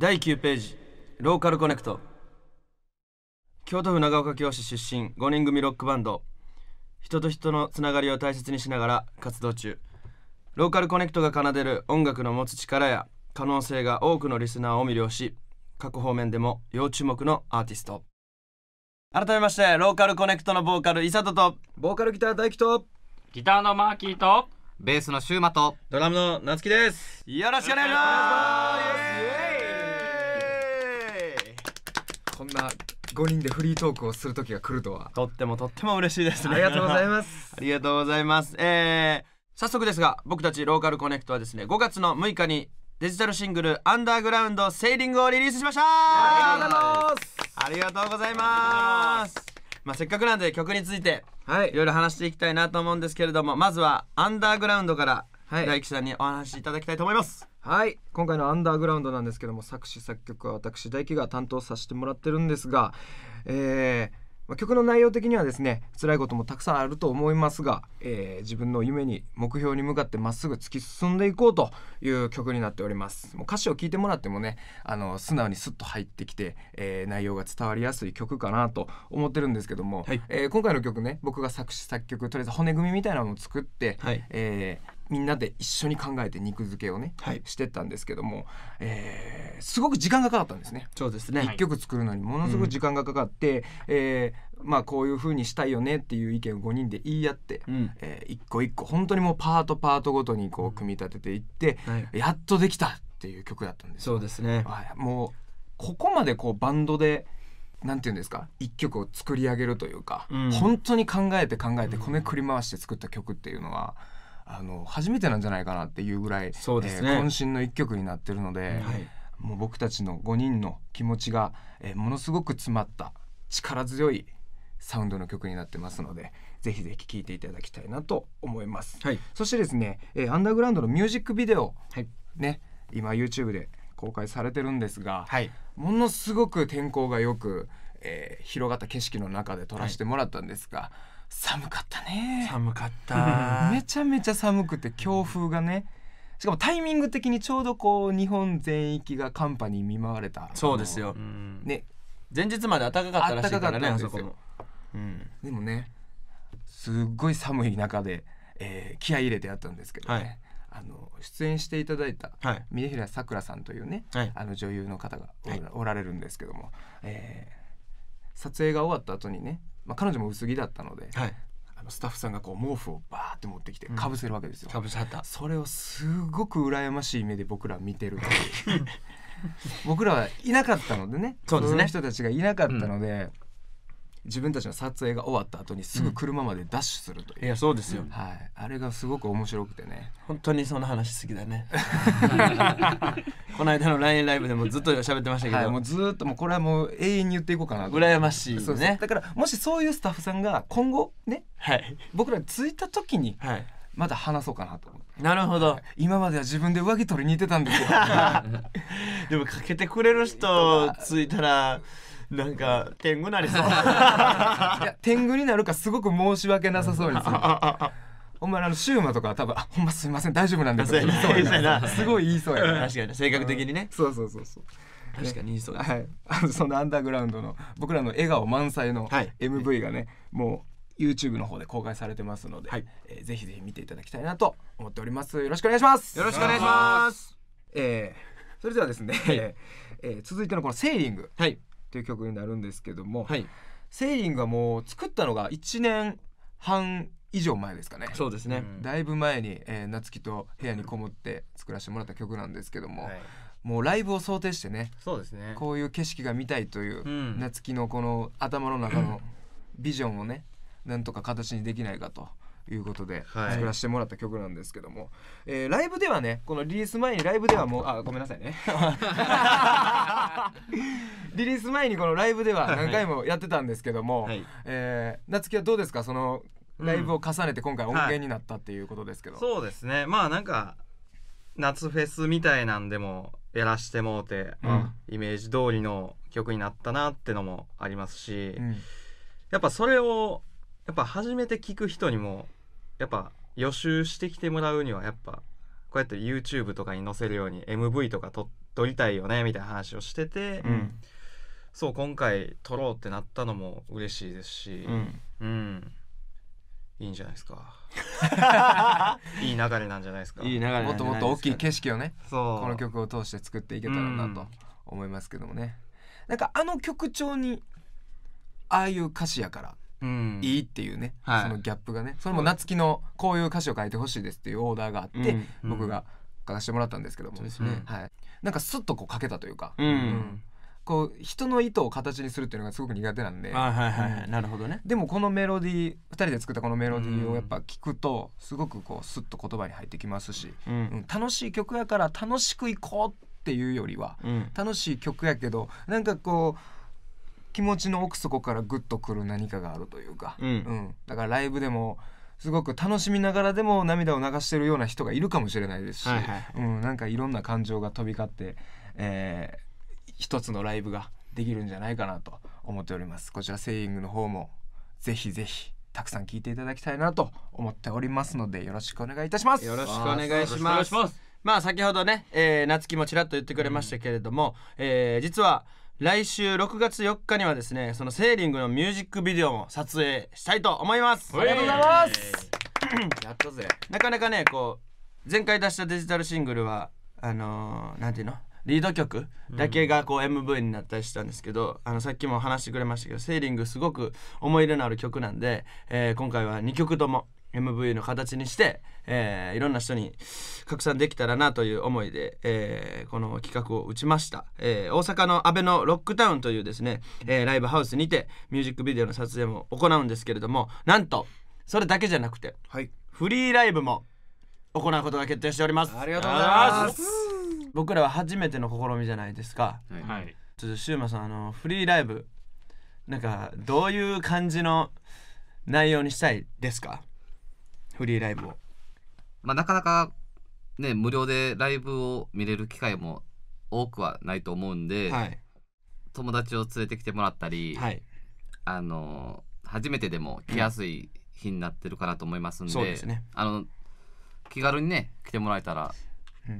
第9ページローカルコネクト京都府長岡京市出身5人組ロックバンド人と人のつながりを大切にしながら活動中ローカルコネクトが奏でる音楽の持つ力や可能性が多くのリスナーを魅了し各方面でも要注目のアーティスト改めましてローカルコネクトのボーカルイサとボーカルギター大輝とギターのマーキーとベースのシューマとドラムの夏樹ですよろしくお願いしますこんな5人でフリートークをする時が来るとはとってもとっても嬉しいですねありがとうございますありがとうございますえー、早速ですが僕たちローカルコネクトはですね5月の6日にデジタルシングル「アンダーグラウンドセーリング」をリリースしましたありがとうございますまあ、せっかくなんで曲について、はい、いろいろ話していきたいなと思うんですけれどもまずは「アンダーグラウンド」からはい、大吉さんにお話しいただきたいと思いますはい今回の「アンダーグラウンド」なんですけども作詞作曲は私大輝が担当させてもらってるんですが、えーまあ、曲の内容的にはですね辛いこともたくさんあると思いますが、えー、自分の夢に目標に向かってまっすぐ突き進んでいこうという曲になっておりますもう歌詞を聴いてもらってもねあの素直にスッと入ってきて、えー、内容が伝わりやすい曲かなと思ってるんですけども、はい、えー、今回の曲ね僕が作詞作曲とりあえず骨組みみたいなのを作って、はい、えーみんなで一緒に考えて肉付けをね、はい、してたんですけども、えー、すごく時間がかかったんですね。そうですね。一曲作るのにものすごく時間がかかって、はい、えー、まあこういう風にしたいよねっていう意見を5人で言い合って、うん、えー、一個一個本当にもうパートパートごとにこう組み立てていって、はい、やっとできたっていう曲だったんです、そうですね。はい、もうここまでこうバンドで。なんて言うんですか一曲を作り上げるというか、うん、本当に考えて考えてこねくり回して作った曲っていうのは、うんあの初めてなんじゃないかなっていうぐらいね、えー、渾身の一曲になってるので、はい、もう僕たちの5人の気持ちが、えー、ものすごく詰まった力強いサウンドの曲になってますのでぜひぜひ聴いていただきたいなと思います、はい、そしてですね、えー、アンダーグラウンドのミュージックビデオ、はい、ね今 YouTube で公開されてるんですが、はい、ものすごく天候がよく、えー、広がった景色の中で撮らせてもらったんですが、はい寒かったね寒かった めちゃめちゃ寒くて強風がねしかもタイミング的にちょうどこう日本全域が寒波に見舞われたそうですよ、ね、前日まで暖かかったらしいからねあそこも、うん、でもねすっごい寒い中で、えー、気合い入れてやったんですけどね、はいあの出演していただいた峰平さくらさんというね、はい、あの女優の方がおら,、れるんですけども、ええ撮影が終わった後にね、まあ、彼女も薄着だったので、はい、あのスタッフさんがこう毛布をバーって持ってきてかぶせるわけですよ、かぶせったそれをすごく羨ましい目で僕ら見てるていう 僕らはいなかったのでねそうですね人たちがいなかったので、うん自分たちの撮影が終わった後にすぐ車までダッシュするという、うん、いやそうですよ、はい、あれがすごく面白くてね本当にその話好きだね この間の LINE ライブでもずっと喋ってましたけど、はい、もうずっともうこれはもう永遠に言っていこうかな羨ましいねそうだからもしそういうスタッフさんが今後ね、はい、僕ら着いた時に、まだ話そうかなと思なるほど、はい、今までは自分で上着取りに行ってたんですよ でもかけてくれる人 着いたらなんか天狗なりそう いや天狗になるかすごく申し訳なさそうにするお前あのシューマとか多分ほんますいません大丈夫なんですよすごい言いそうやな確かに性格的にね、うん、そうそうそうそう確かに言いそうです、ね、はいあのそのアンダーグラウンドの僕らの笑顔満載の MV がね、はい、もう YouTube の方で公開されてますので、はい、えー、ぜひぜひ見ていただきたいなと思っておりますよろしくお願いしますよろしくお願いしますえー、それではですね、はい、えー、続いてのこのセーリング、はい、っていう曲になるんですけども、はい、セイリングはもう作ったのが1年半以上前ですかねそうですね、だいぶ前に、えー、夏希と部屋にこもって作らせてもらった曲なんですけども、はい、もうライブを想定してねそうですねこういう景色が見たいという夏希のこの頭の中のビジョンをねなんとか形にできないかと。いうことで作らせてもらった曲なんですけども、はい、えー、ライブではねこのリリース前にライブではもうあごめんなさいね リリース前にこのライブでは何回もやってたんですけども、はい、えー、夏希はどうですかそのライブを重ねて今回音源になったっていうことですけど、うんはい、そうですねまあなんか夏フェスみたいなんでもやらしてもうて、うん、イメージ通りの曲になったなってのもありますし、うん、やっぱそれをやっぱ初めて聞く人にもやっぱ予習してきてもらうにはやっぱこうやって YouTube とかに載せるように MV とか撮撮りたいよねみたいな話をしてて、うん、そう今回撮ろうってなったのも嬉しいですし、うん、うん、いいんじゃないですか いい流れなんじゃないですかいい流れもっともっと大きい景色をねそこの曲を通して作っていけたらなと思いますけどもね、うん、なんかあの曲調にああいう歌詞やからいいっていうね、うん、そのギャップがね、はい、それも夏希のこういう歌詞を書いてほしいですっていうオーダーがあって、僕が書かせてもらったんですけども、うん、はい、なんかスッとこう書けたというか、うんこう人の意図を形にするっていうのがすごく苦手なんで、はいはい、なるほどねでもこのメロディー2人で作ったこのメロディーをやっぱ聞くとすごくこうスッと言葉に入ってきますし、うん、楽しい曲やから楽しくいこうっていうよりは、楽しい曲やけどなんかこう気持ちの奥底からグッとくる何かがあるというか、うん、うん、だからライブでもすごく楽しみながらでも涙を流してるような人がいるかもしれないですし、はいはい、うん、なんかいろんな感情が飛び交って、えー、一つのライブができるんじゃないかなと思っておりますこちらセイイングの方もぜひぜひたくさん聞いていただきたいなと思っておりますのでよろしくお願いいたしますよろしくお願いしますまあ先ほどね、えー、夏希もちらっと言ってくれましたけれども、うん、えー、実は来週6月4日にはですねそのセーリングのミュージックビデオも撮影したいと思います、ありがとうございます、やったぜなかなかねこう前回出したデジタルシングルはあのー、なんていうのリード曲だけがこう MV になったりしたんですけど、うん、あのさっきも話してくれましたけど「セーリング」すごく思い入れのある曲なんで、えー、今回は2曲とも MV の形にして、えー、いろんな人に拡散できたらなという思いで、えー、この企画を打ちました、えー、大阪の阿部のロックタウンというですね、えライブハウスにてミュージックビデオの撮影も行うんですけれどもなんとそれだけじゃなくて、はい、フリーライブも行うことが決定しておりますありがとうございます僕らは初めての試みじゃないですか、はい、ちょっとシウマさんあのフリーライブなんかどういう感じの内容にしたいですかフリーライブを。まあ、なかなかね無料でライブを見れる機会も多くはないと思うんで、はい、友達を連れてきてもらったり、はい、あの初めてでも来やすい日になってるかなと思いますんであの気軽にね来てもらえたら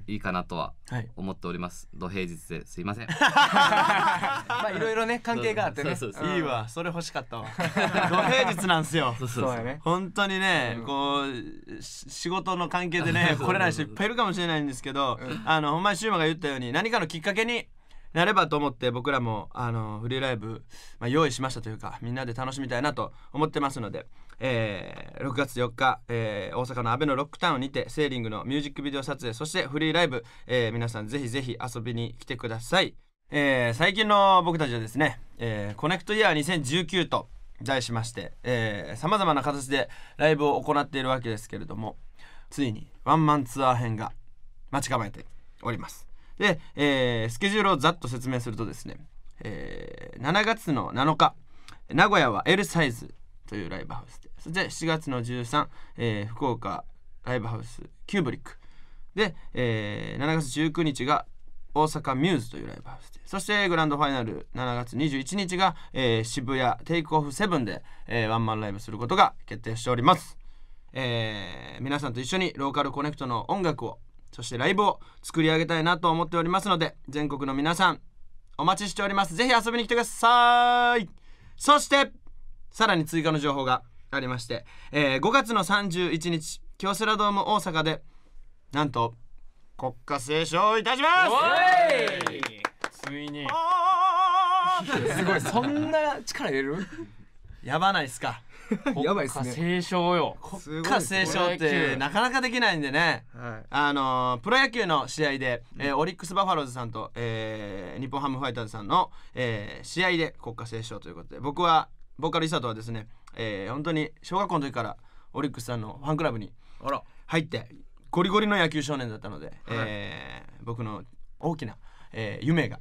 いいかなとは思っております。土、平日ですいません。まあいろいろね 関係があってね。いいわ、それ欲しかったわ。土 平日なんですよ。そうやね。本当にね、こう仕事の関係でね来れない人いっぱいいるかもしれないんですけど、あのほんまにシューマが言ったように何かのきっかけになればと思って僕らもあのフリーライブ、まあ、用意しましたというかみんなで楽しみたいなと思ってますので、えー、6月4日、えー、大阪の阿部のロックタウンにてセーリングのミュージックビデオ撮影そしてフリーライブ、えー、皆さんぜひぜひ遊びに来てください、えー、最近の僕たちはですね、えー、コネクトイヤー2019と題しましてさまざまな形でライブを行っているわけですけれどもついにワンマンツアー編が待ち構えておりますで、えー、スケジュールをざっと説明するとですね、えー、7月の7日名古屋は L サイズというライブハウスでそして7月の13、えー、福岡ライブハウスキューブリックで、えー、7月19日が大阪ミューズというライブハウスでそしてグランドファイナル7月21日が、えー、渋谷テイクオフセブンで、えー、ワンマンライブすることが決定しております、えー、皆さんと一緒にローカルコネクトの音楽をそしてライブを作り上げたいなと思っておりますので全国の皆さんお待ちしておりますぜひ遊びに来てくださいそしてさらに追加の情報がありまして、えー、5月の31日京セラドーム大阪でなんと国家斉唱いたしますついにすごいそんな力入れる やばないっすか やばいっすね聖書よ国歌聖唱ってなかなかできないんでね、はい、あのプロ野球の試合で、うん、えー、オリックス・バファローズさんと、えー、日本ハムファイターズさんの、えー、試合で国歌聖唱ということで僕はボーカル伊佐とはですね、えー、本当に小学校の時からオリックスさんのファンクラブに入ってゴリゴリの野球少年だったので、はい、えー、僕の大きな、えー、夢が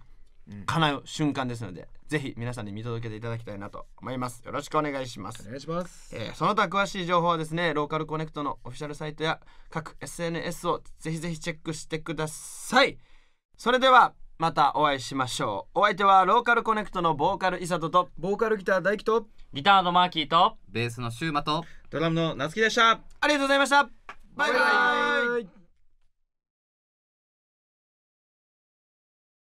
叶う瞬間ですので、ぜひ皆さんに見届けていただきたいなと思いますよろしくお願いしますお願いします、えー、その他詳しい情報はですねローカルコネクトのオフィシャルサイトや各 SNS をぜひぜひチェックしてくださいそれではまたお会いしましょうお相手はローカルコネクトのボーカルイサトとボーカルギター大輝とギターのマーキーとベースのシューマとドラムのツキでしたありがとうございましたバイバイ